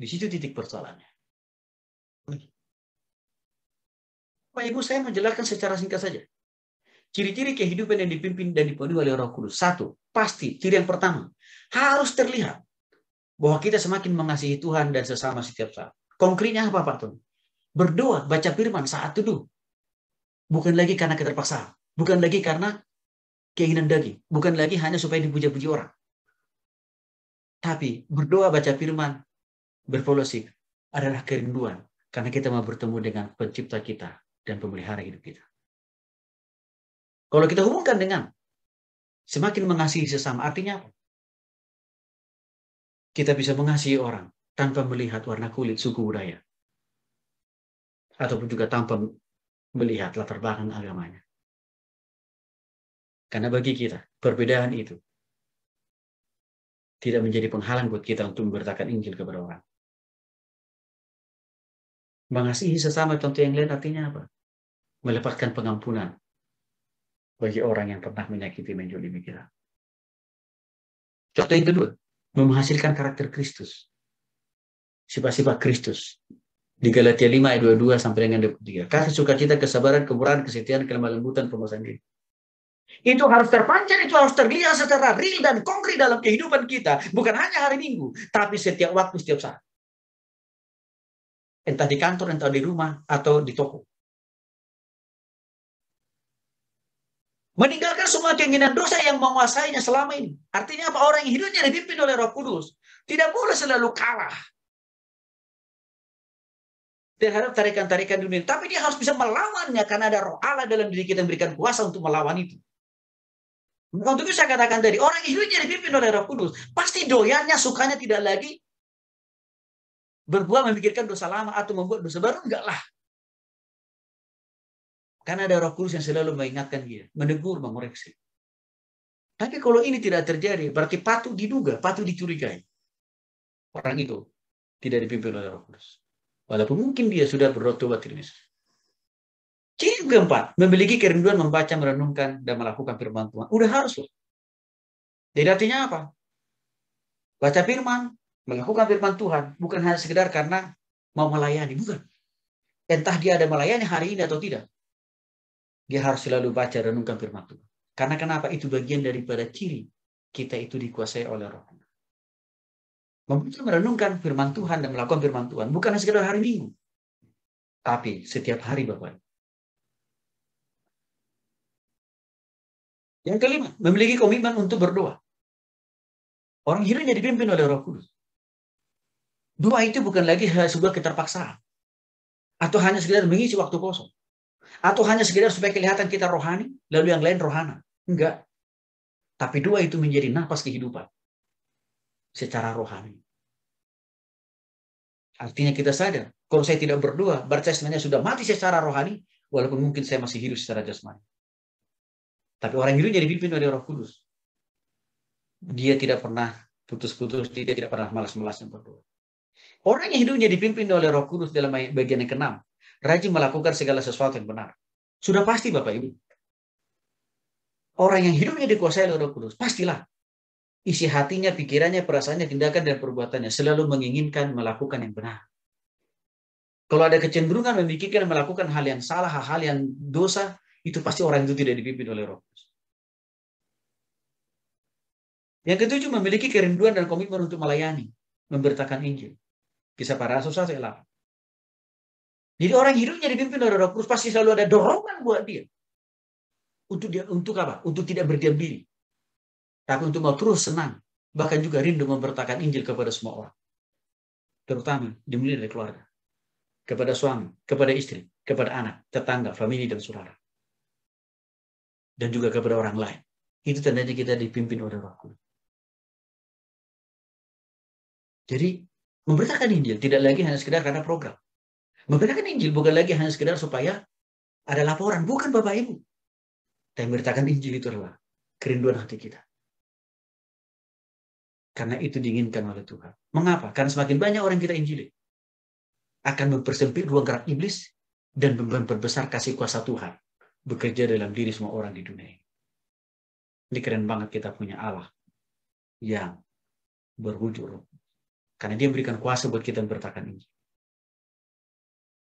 Di situ titik persoalannya. Pak Ibu, saya menjelaskan secara singkat saja. Ciri-ciri kehidupan yang dipimpin dan dipenuhi oleh Roh Kudus. Satu, pasti ciri yang pertama harus terlihat bahwa kita semakin mengasihi Tuhan dan sesama setiap saat. Konkretnya apa Pak Tuhan? Berdoa, baca firman saat teduh. Bukan lagi karena keterpaksaan. Bukan lagi karena keinginan daging. Bukan lagi hanya supaya dipuja-puji orang. Tapi berdoa, baca firman, berpolusi adalah kerinduan karena kita mau bertemu dengan pencipta kita dan pemelihara hidup kita. Kalau kita hubungkan dengan semakin mengasihi sesama, artinya apa? Kita bisa mengasihi orang tanpa melihat warna kulit, suku, budaya. Ataupun juga tanpa melihat latar belakang agamanya. Karena bagi kita, perbedaan itu tidak menjadi penghalang buat kita untuk memberitakan Injil kepada orang. Mengasihi sesama contoh yang lain artinya apa? Melepaskan pengampunan bagi orang yang pernah menyakiti menjolimi kita. Contoh yang kedua, menghasilkan karakter Kristus. Sifat-sifat Kristus. Di Galatia 5 ayat 22 sampai dengan 23. Kasih sukacita, kesabaran, kemurahan, kesetiaan, kelemah lembutan, pemasan diri. Itu harus terpancar, itu harus terlihat secara real dan konkret dalam kehidupan kita. Bukan hanya hari Minggu, tapi setiap waktu, setiap saat entah di kantor, entah di rumah, atau di toko. Meninggalkan semua keinginan dosa yang menguasainya selama ini. Artinya apa? Orang yang hidupnya dipimpin oleh roh kudus. Tidak boleh selalu kalah. Terhadap tarikan-tarikan dunia. Tapi dia harus bisa melawannya. Karena ada roh Allah dalam diri kita yang memberikan kuasa untuk melawan itu. Untuk itu saya katakan tadi. Orang yang hidupnya dipimpin oleh roh kudus. Pasti doyannya, sukanya tidak lagi berbuat memikirkan dosa lama atau membuat dosa baru enggaklah. Karena ada Roh Kudus yang selalu mengingatkan dia, menegur, mengoreksi. Tapi kalau ini tidak terjadi, berarti patuh diduga, patuh dicurigai. Orang itu tidak dipimpin oleh Roh Kudus. Walaupun mungkin dia sudah bertobat klinis. Ciri keempat, memiliki kerinduan membaca, merenungkan, dan melakukan firman Tuhan. Udah harus loh. Jadi artinya apa? Baca firman, melakukan firman Tuhan bukan hanya sekedar karena mau melayani, bukan. Entah dia ada melayani hari ini atau tidak. Dia harus selalu baca renungkan firman Tuhan. Karena kenapa itu bagian daripada ciri kita itu dikuasai oleh roh. Membaca merenungkan firman Tuhan dan melakukan firman Tuhan bukan hanya sekedar hari Minggu. Tapi setiap hari Bapak. Yang kelima, memiliki komitmen untuk berdoa. Orang hidupnya dipimpin oleh Roh Kudus. Doa itu bukan lagi sebuah keterpaksaan. Atau hanya sekedar mengisi waktu kosong. Atau hanya sekedar supaya kelihatan kita rohani, lalu yang lain rohana. Enggak. Tapi doa itu menjadi nafas kehidupan. Secara rohani. Artinya kita sadar, kalau saya tidak berdoa, berarti sebenarnya sudah mati secara rohani, walaupun mungkin saya masih hidup secara jasmani. Tapi orang hidup jadi dipimpin oleh roh kudus. Dia tidak pernah putus-putus, dia tidak pernah malas malas yang berdoa. Orang yang hidupnya dipimpin oleh Roh Kudus dalam bagian yang keenam, rajin melakukan segala sesuatu yang benar. Sudah pasti Bapak Ibu. Orang yang hidupnya dikuasai oleh Roh Kudus, pastilah isi hatinya, pikirannya, perasaannya, tindakan dan perbuatannya selalu menginginkan melakukan yang benar. Kalau ada kecenderungan memikirkan melakukan hal yang salah, hal-hal yang dosa, itu pasti orang itu tidak dipimpin oleh Roh Kudus. Yang ketujuh, memiliki kerinduan dan komitmen untuk melayani, memberitakan Injil. Kisah para rasul SAW. Jadi orang hidupnya dipimpin oleh roh kudus pasti selalu ada dorongan buat dia. Untuk dia untuk apa? Untuk tidak berdiam diri. Tapi untuk mau terus senang. Bahkan juga rindu memberitakan Injil kepada semua orang. Terutama dimulai dari keluarga. Kepada suami, kepada istri, kepada anak, tetangga, famili, dan saudara. Dan juga kepada orang lain. Itu tandanya kita dipimpin oleh roh kudus. Jadi Memberitakan Injil tidak lagi hanya sekedar karena program. Memberitakan Injil bukan lagi hanya sekedar supaya ada laporan, bukan Bapak Ibu. Tapi memberitakan Injil itu adalah kerinduan hati kita. Karena itu diinginkan oleh Tuhan. Mengapa? Karena semakin banyak orang kita Injili akan mempersempit ruang gerak iblis dan memperbesar kasih kuasa Tuhan bekerja dalam diri semua orang di dunia ini. Ini keren banget kita punya Allah yang berwujud karena dia memberikan kuasa buat kita memberitakan Injil.